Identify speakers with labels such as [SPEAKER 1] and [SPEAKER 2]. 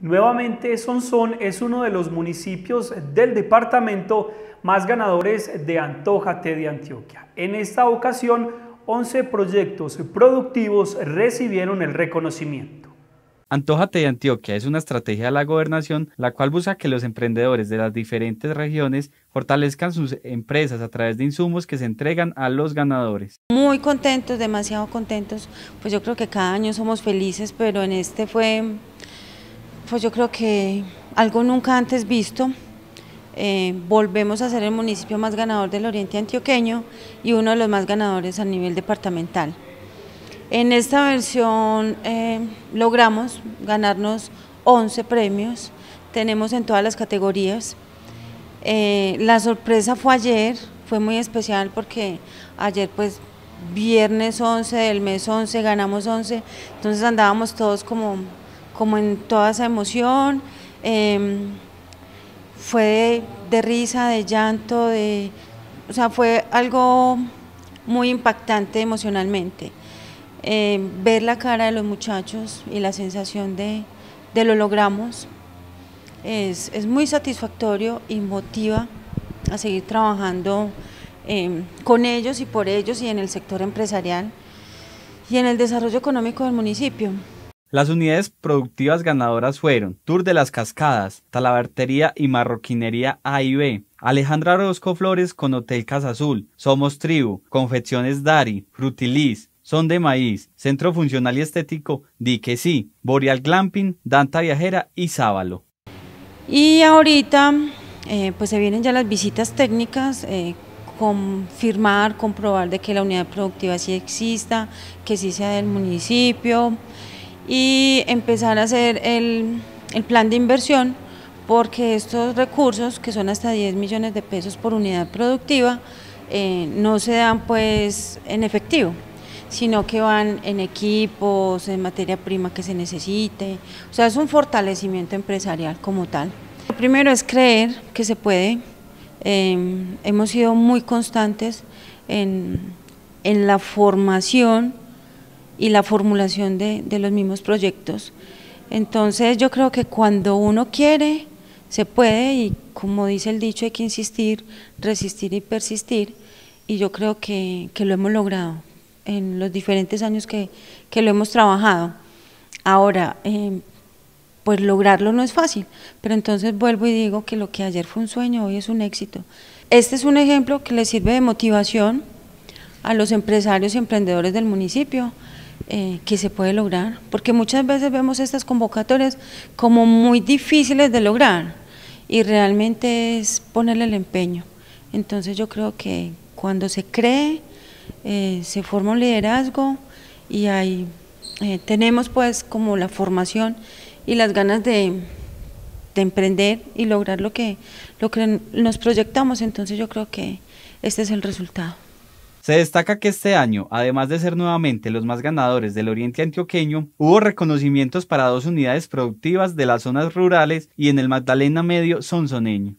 [SPEAKER 1] Nuevamente, Sonsón es uno de los municipios del departamento más ganadores de Antójate de Antioquia. En esta ocasión, 11 proyectos productivos recibieron el reconocimiento. Antójate de Antioquia es una estrategia de la gobernación la cual busca que los emprendedores de las diferentes regiones fortalezcan sus empresas a través de insumos que se entregan a los ganadores.
[SPEAKER 2] Muy contentos, demasiado contentos, pues yo creo que cada año somos felices, pero en este fue pues yo creo que algo nunca antes visto. Eh, volvemos a ser el municipio más ganador del Oriente Antioqueño y uno de los más ganadores a nivel departamental. En esta versión eh, logramos ganarnos 11 premios, tenemos en todas las categorías. Eh, la sorpresa fue ayer, fue muy especial porque ayer pues viernes 11 del mes 11 ganamos 11, entonces andábamos todos como como en toda esa emoción. Em, fue de, risa, de llanto, de, o sea, fue algo muy impactante emocionalmente. Em, ver la cara de los muchachos y la sensación de, lo logramos es, muy satisfactorio y motiva a seguir trabajando em, con ellos y por ellos y en el sector empresarial y en el desarrollo económico del municipio.
[SPEAKER 1] Las unidades productivas ganadoras fueron Tour de las Cascadas, Talabartería y Marroquinería A y B, Alejandra Rosco Flores con Hotel Casa Azul, Somos Tribu, Confecciones Dari, Frutiliz, Son de Maíz, Centro Funcional y Estético Dique Sí, Boreal Glamping, Danta Viajera y Sábalo.
[SPEAKER 2] Y ahorita eh, pues se vienen ya las visitas técnicas eh, confirmar, comprobar de que la unidad productiva sí exista, que sí sea del municipio, y empezar a hacer el, plan de inversión porque estos recursos, que son hasta 10 millones de pesos por unidad productiva, eh, no se dan pues en efectivo, sino que van en equipos, en materia prima que se necesite. O sea, es un fortalecimiento empresarial como tal. Lo primero es creer que se puede. Em, hemos sido muy constantes en, en la formación y la formulación de, de los mismos proyectos. Entonces yo creo que cuando uno quiere, se puede y como dice el dicho hay que insistir, resistir y persistir y yo creo que, que lo hemos logrado en los diferentes años que, que lo hemos trabajado. Ahora, em, pues lograrlo no es fácil, pero entonces vuelvo y digo que lo que ayer fue un sueño, hoy es un éxito. Este es un ejemplo que le sirve de motivación a los empresarios y emprendedores del municipio eh, que se puede lograr, porque muchas veces vemos estas convocatorias como muy difíciles de lograr y realmente es ponerle el empeño. Entonces yo creo que cuando se cree, eh, se forma un liderazgo y ahí eh, tenemos pues como la formación y las ganas de, de emprender y lograr lo que nos proyectamos, entonces yo creo que este es el resultado.
[SPEAKER 1] Se destaca que este año, además de ser nuevamente los más ganadores del Oriente Antioqueño, hubo reconocimientos para dos unidades productivas de las zonas rurales y en el Magdalena Medio Sonsoneño.